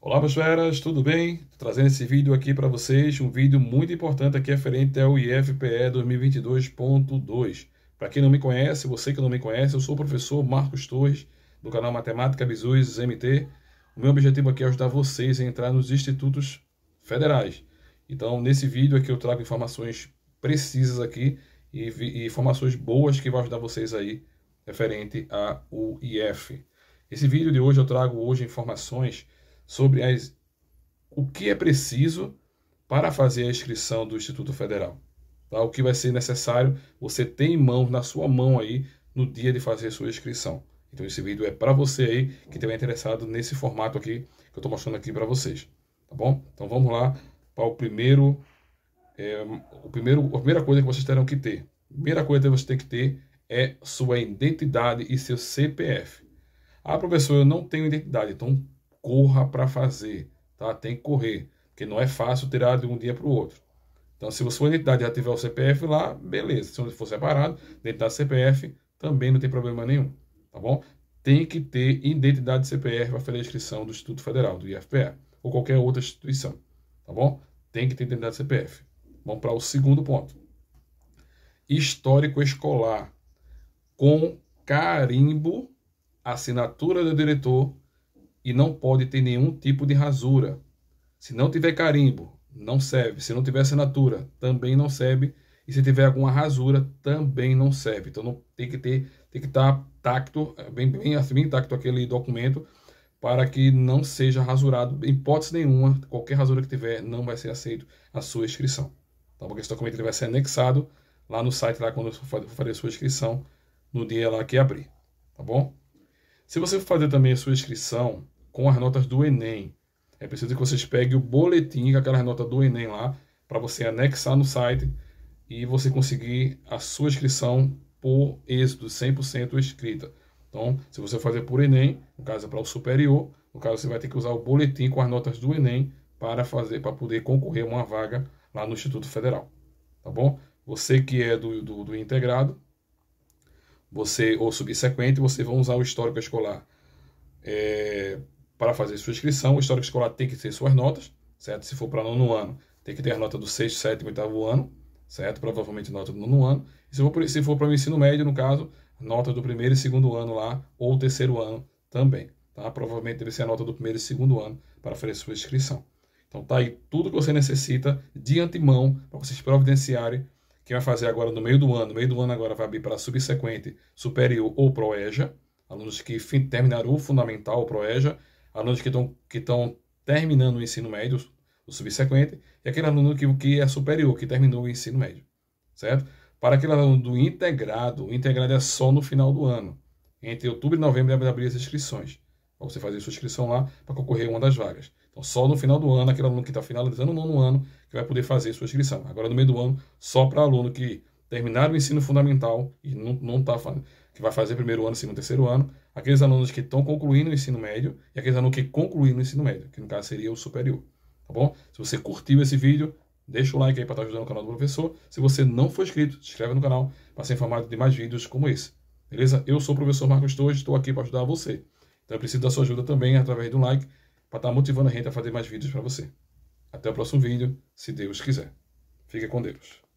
Olá meus feras, tudo bem? Tô trazendo esse vídeo aqui para vocês, um vídeo muito importante aqui referente ao IFPE 2022.2. Para quem não me conhece, você que não me conhece, eu sou o professor Marcos Torres, do canal Matemática Bisus MT. O meu objetivo aqui é ajudar vocês a entrar nos institutos federais. Então, nesse vídeo aqui eu trago informações precisas aqui e, e informações boas que vão ajudar vocês aí referente ao IF. Esse vídeo de hoje eu trago hoje informações sobre as, o que é preciso para fazer a inscrição do Instituto Federal. Tá? O que vai ser necessário você tem em mãos, na sua mão aí, no dia de fazer a sua inscrição. Então esse vídeo é para você aí que estiver é interessado nesse formato aqui que eu estou mostrando aqui para vocês, tá bom? Então vamos lá para o primeiro, é, o primeiro, a primeira coisa que vocês terão que ter. A primeira coisa que você tem que ter é sua identidade e seu CPF. Ah, professor, eu não tenho identidade, então corra para fazer, tá? Tem que correr, porque não é fácil tirar de um dia para o outro. Então, se você for entidade já tiver o CPF lá, beleza. Se você for separado, dentro da CPF, também não tem problema nenhum, tá bom? Tem que ter identidade CPF para fazer a inscrição do Instituto Federal, do IFPE, ou qualquer outra instituição, tá bom? Tem que ter identidade CPF. Vamos para o segundo ponto. Histórico escolar com carimbo, assinatura do diretor e não pode ter nenhum tipo de rasura. Se não tiver carimbo, não serve. Se não tiver assinatura, também não serve. E se tiver alguma rasura, também não serve. Então não, tem que ter, tem que estar tá tacto, eh, bem, bem, assim, bem aquele documento para que não seja rasurado, em hipótese nenhuma, qualquer rasura que tiver, não vai ser aceito a sua inscrição. Então, porque esse documento ele vai ser anexado lá no site, lá quando for fazer a sua inscrição, no dia lá que abrir, tá bom? Se você for fazer também a sua inscrição com as notas do Enem. É preciso que vocês peguem o boletim, aquelas notas do Enem lá, para você anexar no site e você conseguir a sua inscrição por êxito, 100% escrita. Então, se você fazer por Enem, no caso é para o superior, no caso você vai ter que usar o boletim com as notas do Enem para fazer, para poder concorrer a uma vaga lá no Instituto Federal, tá bom? Você que é do, do, do integrado, você ou subsequente, você vão usar o histórico escolar é, para fazer sua inscrição, o histórico escolar tem que ter suas notas, certo? Se for para nono ano, tem que ter a nota do sexto, sétimo, oitavo ano, certo? Provavelmente nota do nono ano. E se for, se for para o ensino médio, no caso, nota do primeiro e segundo ano lá, ou terceiro ano também, tá? Provavelmente deve ser a nota do primeiro e segundo ano para fazer sua inscrição. Então tá aí tudo que você necessita de antemão para vocês providenciarem que vai fazer agora no meio do ano. No meio do ano agora vai abrir para subsequente, superior ou proeja. Alunos que terminaram o fundamental, o proeja, alunos que estão que terminando o ensino médio, o subsequente, e aquele aluno que, que é superior, que terminou o ensino médio, certo? Para aquele aluno do integrado, o integrado é só no final do ano. Entre outubro e novembro deve abrir as inscrições. Para você fazer sua inscrição lá para concorrer a uma das vagas. Então, só no final do ano, aquele aluno que está finalizando o nono ano, que vai poder fazer sua inscrição. Agora, no meio do ano, só para aluno que terminaram o ensino fundamental e não, não tá falando que vai fazer primeiro ano, segundo, terceiro ano, aqueles alunos que estão concluindo o ensino médio e aqueles alunos que concluíram o ensino médio, que no caso seria o superior, tá bom? Se você curtiu esse vídeo, deixa o like aí para estar tá ajudando o canal do professor. Se você não for inscrito, se inscreve no canal para ser informado de mais vídeos como esse. Beleza? Eu sou o professor Marcos Torres, estou aqui para ajudar você. Então eu preciso da sua ajuda também através do like para estar tá motivando a gente a fazer mais vídeos para você. Até o próximo vídeo, se Deus quiser. Fique com Deus.